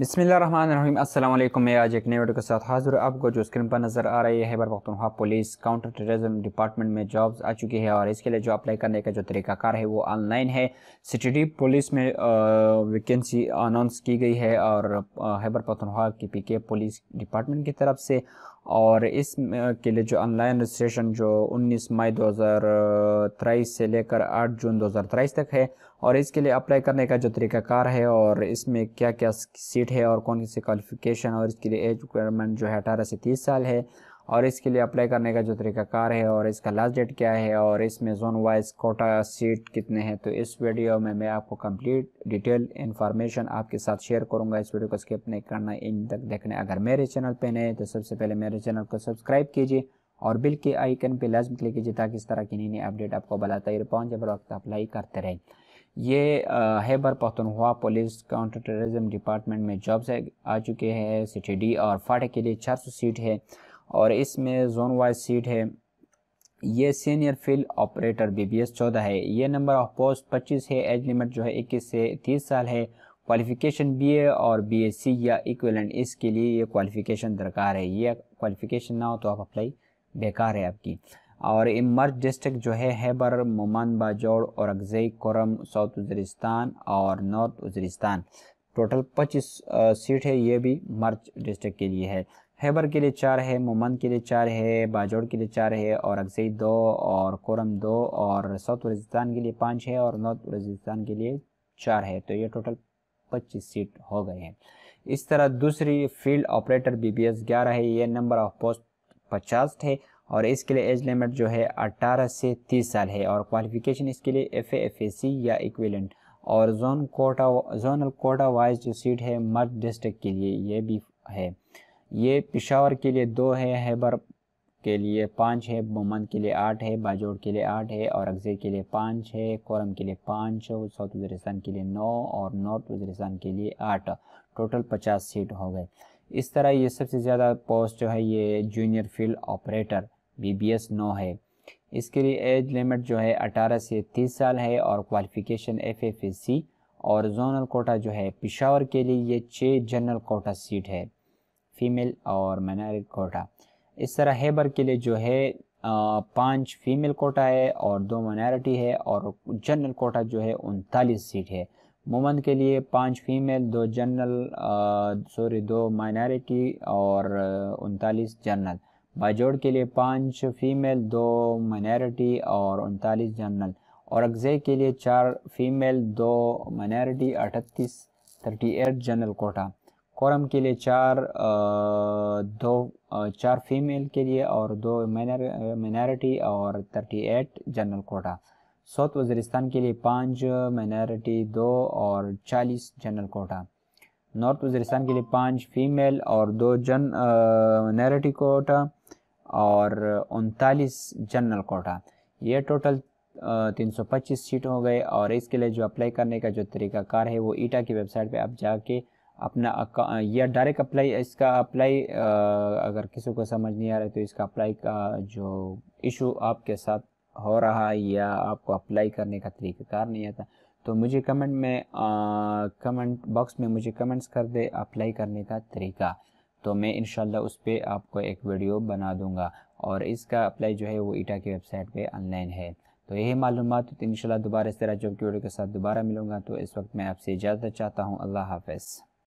बिसमीम अल्लाम मैं आज एक नए वीडियो के साथ हाजिर आपको जो स्क्रीन पर नज़र आ रही है बर पुलिस काउंटर टेररिज्म डिपार्टमेंट में जॉब्स आ चुकी है और इसके लिए जो अप्लाई करने का जो तरीकाकार है वो ऑनलाइन है सिटी पुलिस में वैकेंसी अनाउंस की गई है और हैबर पतनखा की पी के पुलिस डिपार्टमेंट की तरफ से और इस के लिए जो ऑनलाइन रजिस्ट्रेशन जो 19 मई 2023 से लेकर 8 जून 2023 तक है और इसके लिए अप्लाई करने का जो तरीकाकार है और इसमें क्या क्या सीट है और कौन सी क्वालिफिकेशन और इसके लिए एज रिक्वायरमेंट जो है अठारह से तीस साल है और इसके लिए अप्लाई करने का जो तरीकाकार है और इसका लास्ट डेट क्या है और इसमें जोन वाइज कोटा सीट कितने हैं तो इस वीडियो में मैं आपको कंप्लीट डिटेल इन्फॉर्मेशन आपके साथ शेयर करूंगा इस वीडियो को स्किप नहीं करना इन तक देखने अगर मेरे चैनल पर नए तो सबसे पहले मेरे चैनल को सब्सक्राइब कीजिए और बिल के आइकन पर लाजम क्लिक कीजिए ताकि इस तरह की नई नई अपडेट आपको बला ही पहुँच जब वक्त अप्लाई करते रहें ये Khyber Pakhtunkhwa police counter terrorism department में जॉब्स आ चुके हैं सी टी डी और फाटे के लिए चार सौ सीट है और इसमें जोन वाइज सीट है ये senior field operator B B S चौदह है ये नंबर ऑफ पोस्ट पच्चीस है एज लिमिट जो है इक्कीस से तीस साल है क्वालिफिकेशन बीए और बीएससी या इक्वलेंट इसके लिए ये क्वालिफिकेशन दरकार है ये क्वालिफिकेशन ना हो तो आप अप्लाई बेकार है आपकी और इमर्ज डिस्ट्रिक्ट जो है हैबर मोमान बाजौड़ और अगजई कोरम साउथ उजरिस्तान और नॉर्थ उजरिस्तान टोटल पच्चीस सीट है ये भी मार्च डिस्ट्रिक्ट के लिए है हैबर के लिए चार है मोमन के लिए चार है बाजौड़ के लिए चार है और अगजई दो और कोरम दो और साउथ वजिस्तान के लिए पाँच है और नॉर्थ वजिस्तान के लिए चार है तो ये टोटल पच्चीस सीट हो गए हैं इस तरह दूसरी field operator B B S ग्यारह है ये नंबर ऑफ पोस्ट पचास है और इसके लिए एज लिमिट जो है अट्ठारह से तीस साल है और क्वालिफिकेशन इसके लिए एफ एफ ए सी या इक्विलेंट और zone quota zonal quota wise जो सीट है मध्य डिस्ट्रिक्ट के लिए ये भी है ये पिशावर के लिए दो है हैबर के लिए पाँच है मोमन के लिए आठ है बाजोड़ के लिए आठ है और अगज़े के लिए पाँच है कोरम के लिए पाँच साउथ वजरिस्तान के लिए नौ और नॉर्थ वजरिस्तान के लिए आठ टोटल पचास सीट हो गए इस तरह ये सबसे ज़्यादा पोस्ट जो है ये junior field operator B B S नौ है इसके लिए एज लिमिट जो है 18 से 30 साल है और क्वालिफ़िकेशन एफ एफ सी और जोनल कोटा जो है पिशावर के लिए ये छः जनरल कोटा सीट है फीमेल और माइनॉरिटी कोटा इस तरह हैबर के लिए जो है पाँच फीमेल कोटा है और दो मनारिटी है और जनरल कोटा जो है उनतालीस सीट है मुमन के लिए पाँच फीमेल दो जनरल सॉरी दो माइनॉरिटी और उनतालीस जनरल बाजोड़ के लिए पाँच फीमेल दो मनारटी और उनतालीस जनरल और अगजे के लिए चार फीमेल दो मनारटी अठतीस thirty eight general quota Kurram के लिए चार दो चार फीमेल के लिए और दो मनारटी और thirty eight general quota south Waziristan के लिए पाँच मनारटी दो और चालीस जनरल कोटा नॉर्थ वजरिस्तान के लिए पाँच फीमेल और दो जन मनारटी कोटा और उनतालीस जनरल कोटा ये टोटल तीन सौ पच्चीस सीट हो गए और इसके लिए जो अप्लाई करने का जो तरीका कार है वो ईटा की वेबसाइट पे आप जाके अपना या डायरेक्ट अप्लाई इसका अप्लाई अगर किसी को समझ नहीं आ रहा है तो इसका अप्लाई का जो इशू आपके साथ हो रहा है या आपको अप्लाई करने का तरीकाकार नहीं आता तो मुझे कमेंट में कमेंट बॉक्स में मुझे कमेंट्स कर दे अप्लाई करने का तरीका तो मैं इन उस पर आपको एक वीडियो बना दूँगा और इसका अप्लाई जो है वो ईटा की वेबसाइट पर ऑनलाइन है तो यही मालूम तो इन दोबारा इस तरह जो की वीडियो के साथ दोबारा मिलूँगा तो इस वक्त मैं आपसे इजाज़त चाहता हूँ अल्लाह हाफ़